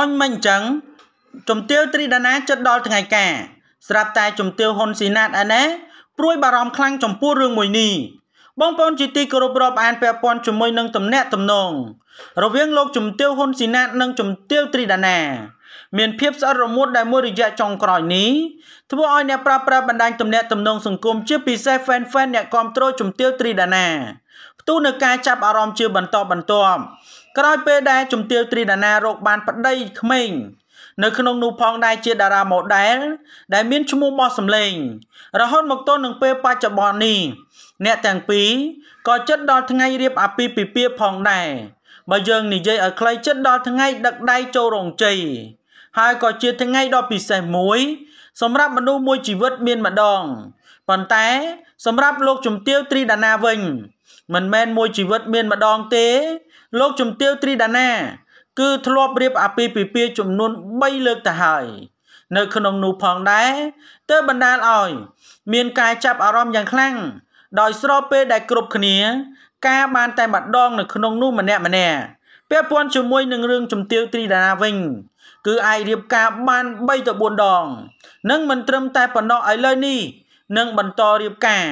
អញមិនអញ្ចឹងជំទាវត្រីដាណាចិត្តដល់ថ្ងៃការ ស្រាប់តែជំទាវហ៊ុនស៊ីណាតឯណែព្រួយបារម្ភខ្លាំងចំពោះរឿងមួយនេះបងប្អូនជាទីគោរពរាប់អានពាក់ព័ន្ធជាមួយនឹងតំណែងតំណងរវាងលោកជំទាវហ៊ុនស៊ីណាតនិងជំទាវត្រីដាណា មានភាពស្អិតរមួតដែលមួយរយៈចុងក្រោយនេះធ្វើឲ្យអ្នកប្រើប្រាស់បណ្ដាញទំនាក់ទំនងសង្គមជាពិសេស fan fan អ្នកគ្រប់គ្រងជំទាវត្រីដាណាផ្ទុះនឹងការចាប់អារម្មណ៍ជាបន្តបន្ទាប់ក្រោយពេលដែលជំទាវត្រីដាណារកបាន ប្តីក្មេងនៅក្នុងនោះផងដែរជាតារាម៉ូដែលដែលមានឈ្មោះបោះសម្លេង រហូតមកទល់នឹងពេលបច្ចុប្បន្ននេះអ្នកទាំងពីរក៏ចិត្តដល់ថ្ងៃរៀបអាពាហ៍ពិពាហ៍ផងដែរបើយើងនិយាយឲ្យខ្លីចិត្តដល់ថ្ងៃដឹកដៃចូលរោងជ័យហើយក៏ជាថ្ងៃដ៏ពិសេសមួយសម្រាប់មនុស្សមួយជីវិតមានម្ដងប៉ុន្តែ សម្រាប់លោកជំទាវត្រីដាណាវិញ មិនមែនមួយជីវិតមានម្ដងទេលោកជំទាវត្រីដាណា គឺធ្លាប់រៀបអាពាហ៍ពិពាហ៍ចំនួន3លើកទៅហើយនៅក្នុងនោះផងដែរទើបបណ្ដាលឲ្យ មានការចាប់អារម្មណ៍យ៉ាងខ្លាំងដោយស្របពេលដែលគ្រប់គ្នាការបានតែម្ដងនៅក្នុងនោះម្នាក់ម្នាក់ពាក់ព័ន្ធជាមួយនឹងរឿងជំទាវត្រីដាណាវិញ គឺអាចរៀបការបាន3ទៅ4ដងនិងមិនត្រឹមតែប៉ុណ្ណោះឥឡូវនេះនឹងបន្តរៀបការ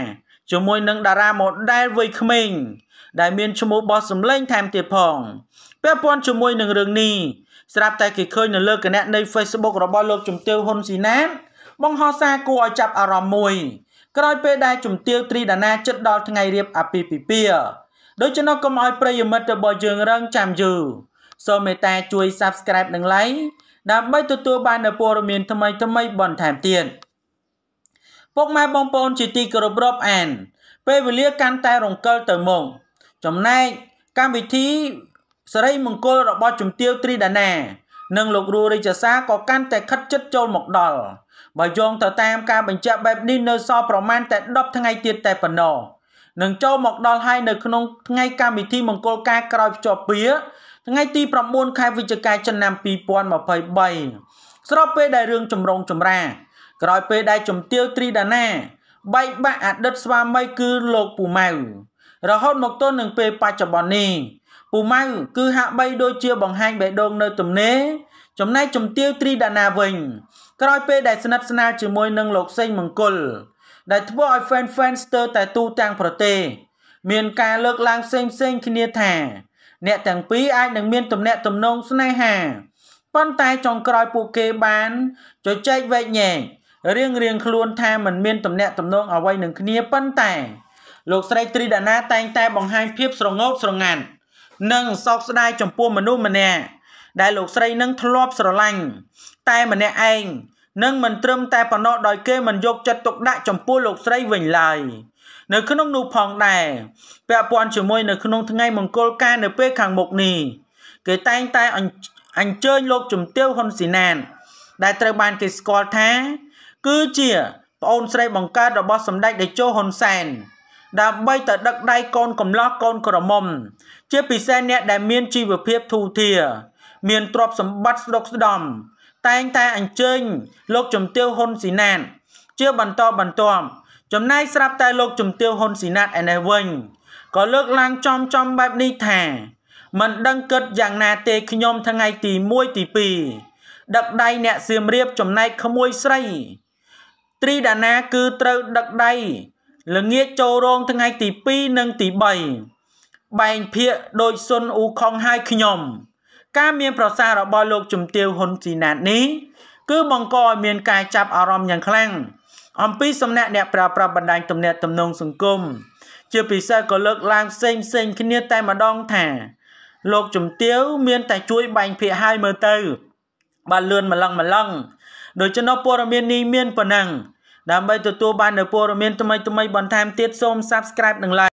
ជាមួយនឹងតារាម៉ូដែលវ័យក្មេងដែលមានឈ្មោះបោះសម្លេងថែមទៀតផងពាក់ព័ន្ធជាមួយនឹងរឿងនេះស្រាប់តែគេឃើញនៅលើគណនី Facebook របស់លោកជំទាវហ៊ុនស៊ីណាតបង្ហោះសារគួរឲ្យចាប់អារម្មណ៍មួយ ក្រោយពេលដែលជំទាវត្រីដាណាចិត្តដល់ថ្ងៃរៀបអាពាហ៍ពិពាហ៍ដូច្នោះកុំឲ្យប្រិយមិត្តរបស់យើងរងចាំយូរសូមមេត្តាជួយ Subscribe និង Like ដើម្បីទទួលបាននូវព័ត៌មានថ្មីៗបន្ថែមទៀត។ពុកម៉ែបងប្អូនជាទីគោរពរាប់អានពេលវេលាកាន់តែរង្កិលទៅមកចំណែកកម្មវិធីសិរីមង្គលរបស់ជំទាវត្រីដាណា និងលោករੂរិជសាក៏កាន់តែខិតជិតចូលមកដល់បើយោងទៅតាមការបញ្ជាក់បែបនេះនៅសល់ប្រមាណតែ10ថ្ងៃទៀតតែប៉ុណ្ណោះនឹងចូលមកដល់ហើយនៅក្នុងថ្ងៃកម្មវិធីមង្គលការក្រោយភ្ជាប់ពាក្យថ្ងៃទី9ខែវិច្ឆិកាឆ្នាំ2023ស្របពេលដែលរឿងចម្រងចម្រាក្រោយពេលដែលជំទាវត្រីដាណាបែកបាក់អតីតស្វាមីគឺលោកពូម៉ៅរហូតមកទល់នឹងពេលបច្ចុប្បន្ននេះពូម៉ៅគឺហាក់បីដូចជាបង្ហាញបេះដូងនៅទំនេរចំណែកជំទាវត្រីដាណាវិញ ក្រោយពេលដែលស្និទ្ធស្នាលជាមួយនឹងលោកសេងមង្គលដែលធ្វើឲ្យ fan fan ស្ទើរតែទូទាំងប្រទេសមានការលើកឡើងផ្សេងផ្សេងគ្នាថា អ្នកទាំងពីរអាចនឹងមានទំនាក់ទំនងស្នេហាប៉ុន្តែចុងក្រោយពួកគេបានជជែកវែកញែករៀងរៀងខ្លួនថាมันមានទំនាក់ទំនងអ្វីនឹងគ្នាប៉ុន្តែ លោកស្រីត្រីដាណាតែងតែបង្ហាញភាពស្រងោតស្រងាត់និងសោកស្ដាយចំពោះមនុស្សម្នាក់ដែលលោកស្រីនឹងធ្លាប់ស្រឡាញ់តែម្នាក់ឯងនឹងមិនត្រឹមតែប៉ុណ្ណោះដោយគេមិនយកចិត្តទុកដាក់ចំពោះលោកស្រីវិញឡើយនៅក្នុងនោះផងដែរពាក់ព័ន្ធជាមួយនៅក្នុងថ្ងៃមង្គលការនៅពេលខាងមុខនេះគេតែងតែអញ្ជើញលោកជំទាវហ៊ុនស៊ីណាន ដែលត្រូវបានគេស្គាល់ថាគឺជាប្អូនស្រីបង្កើតរបស់សម្ដេចតេជោហ៊ុនសែនដើម្បីទៅដឹកដៃកូនកំឡោះកូនក្រមុំ ជាពិសេសអ្នកដែលមានជីវភាពធូរធារមានទ្រព្យសម្បត្តិស្ដុកស្ដំតែងតែអញ្ជើញលោកជំទាវហ៊ុនស៊ីណាតជាបន្តបន្ទាប់ចំណាយស្រាប់តែលោកជំទាវហ៊ុនស៊ីណាតឯនេះវិញក៏លើកឡើងចំចំបែបនេះថាមិនដឹងគិតយ៉ាងណាទេខ្ញុំថ្ងៃទី1ទី2ដឹកដៃអ្នកសៀមរាបចំណែកក្មួយស្រីត្រីដាណាគឺត្រូវដឹកដៃល្ងាចចូលរោងថ្ងៃទី2និងទី3បែងភាកដោយសុនអ៊ូខុងហើយខ្ញុំ ការមានប្រសាសន៍របស់លោកជំទាវហ៊ុនស៊ីណាតនេះគឺបង្កឲ្យមានការចាប់អារម្មណ៍យ៉ាងខ្លាំងអំពីសំណាក់អ្នកប្រើប្រាស់បណ្ដាញទំនាក់ទំនងសង្គមជាពិសេសក៏លើកឡើងផ្សេងផ្សេងគ្នាតែម្ដងថាលោកជំទាវមានតែជួយបែងភាកឲ្យមើលទៅបានលឿនម្លឹងម្លឹងដូច្នោះព័ត៌មាននេះមានប៉ុណ្ណឹងដើម្បីទទួលបាននូវព័ត៌មានថ្មីៗបន្ថែមទៀតសូម Subscribe និង Like